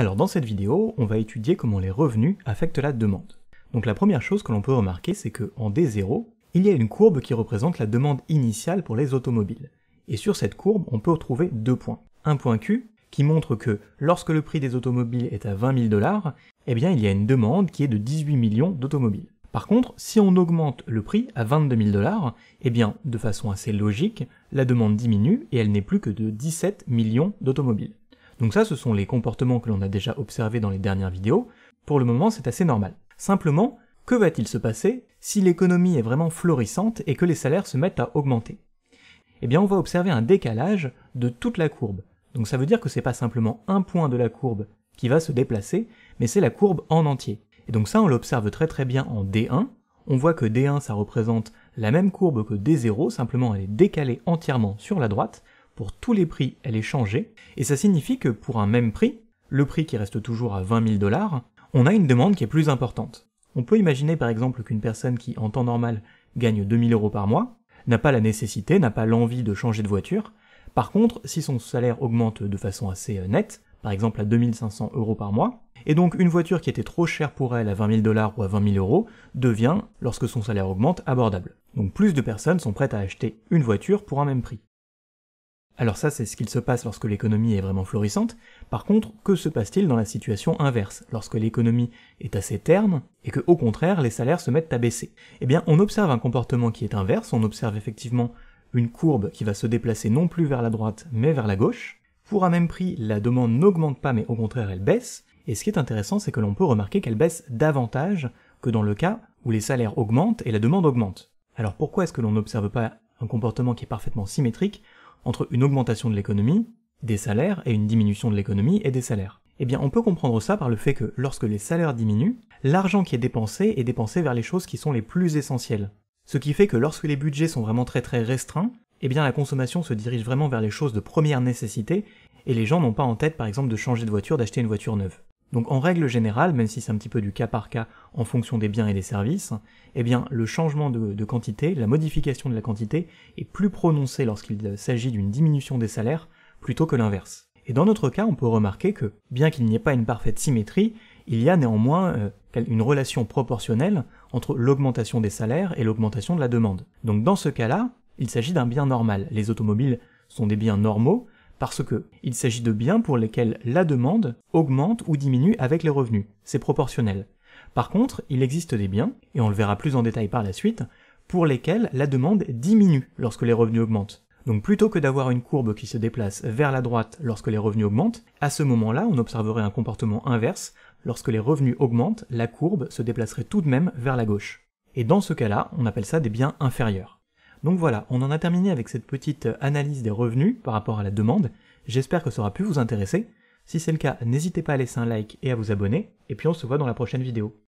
Alors dans cette vidéo, on va étudier comment les revenus affectent la demande. Donc la première chose que l'on peut remarquer, c'est que en D0, il y a une courbe qui représente la demande initiale pour les automobiles. Et sur cette courbe, on peut retrouver deux points. Un point Q, qui montre que lorsque le prix des automobiles est à 20 000 dollars, eh bien il y a une demande qui est de 18 millions d'automobiles. Par contre, si on augmente le prix à 22 000 dollars, eh bien, de façon assez logique, la demande diminue et elle n'est plus que de 17 millions d'automobiles. Donc ça, ce sont les comportements que l'on a déjà observés dans les dernières vidéos. Pour le moment, c'est assez normal. Simplement, que va-t-il se passer si l'économie est vraiment florissante et que les salaires se mettent à augmenter Eh bien, on va observer un décalage de toute la courbe. Donc ça veut dire que c'est pas simplement un point de la courbe qui va se déplacer, mais c'est la courbe en entier. Et donc ça, on l'observe très très bien en D1. On voit que D1, ça représente la même courbe que D0, simplement elle est décalée entièrement sur la droite, pour tous les prix, elle est changée, et ça signifie que pour un même prix, le prix qui reste toujours à 20 000 dollars, on a une demande qui est plus importante. On peut imaginer par exemple qu'une personne qui, en temps normal, gagne 000 euros par mois, n'a pas la nécessité, n'a pas l'envie de changer de voiture. Par contre, si son salaire augmente de façon assez euh, nette, par exemple à 2500 euros par mois, et donc une voiture qui était trop chère pour elle à 20 000 dollars ou à 20 000 euros devient, lorsque son salaire augmente, abordable. Donc plus de personnes sont prêtes à acheter une voiture pour un même prix. Alors ça, c'est ce qu'il se passe lorsque l'économie est vraiment florissante. Par contre, que se passe-t-il dans la situation inverse, lorsque l'économie est assez terne et que, au contraire, les salaires se mettent à baisser Eh bien, on observe un comportement qui est inverse, on observe effectivement une courbe qui va se déplacer non plus vers la droite, mais vers la gauche. Pour un même prix, la demande n'augmente pas, mais au contraire, elle baisse. Et ce qui est intéressant, c'est que l'on peut remarquer qu'elle baisse davantage que dans le cas où les salaires augmentent et la demande augmente. Alors pourquoi est-ce que l'on n'observe pas un comportement qui est parfaitement symétrique entre une augmentation de l'économie, des salaires, et une diminution de l'économie et des salaires Eh bien, on peut comprendre ça par le fait que lorsque les salaires diminuent, l'argent qui est dépensé est dépensé vers les choses qui sont les plus essentielles. Ce qui fait que lorsque les budgets sont vraiment très très restreints, eh bien la consommation se dirige vraiment vers les choses de première nécessité, et les gens n'ont pas en tête par exemple de changer de voiture, d'acheter une voiture neuve. Donc en règle générale, même si c'est un petit peu du cas par cas en fonction des biens et des services, eh bien le changement de, quantité, la modification de la quantité est plus prononcé lorsqu'il s'agit d'une diminution des salaires plutôt que l'inverse. Et dans notre cas, on peut remarquer que, bien qu'il n'y ait pas une parfaite symétrie, il y a néanmoins euh, une relation proportionnelle entre l'augmentation des salaires et l'augmentation de la demande. Donc dans ce cas-là, il s'agit d'un bien normal. Les automobiles sont des biens normaux, parce que il s'agit de biens pour lesquels la demande augmente ou diminue avec les revenus, c'est proportionnel. Par contre, il existe des biens, et on le verra plus en détail par la suite, pour lesquels la demande diminue lorsque les revenus augmentent. Donc plutôt que d'avoir une courbe qui se déplace vers la droite lorsque les revenus augmentent, à ce moment-là, on observerait un comportement inverse. Lorsque les revenus augmentent, la courbe se déplacerait tout de même vers la gauche. Et dans ce cas-là, on appelle ça des biens inférieurs. Donc voilà, on en a terminé avec cette petite euh, analyse des revenus par rapport à la demande. J'espère que ça aura pu vous intéresser. Si c'est le cas, n'hésitez pas à laisser un like et à vous abonner, et puis on se voit dans la prochaine vidéo.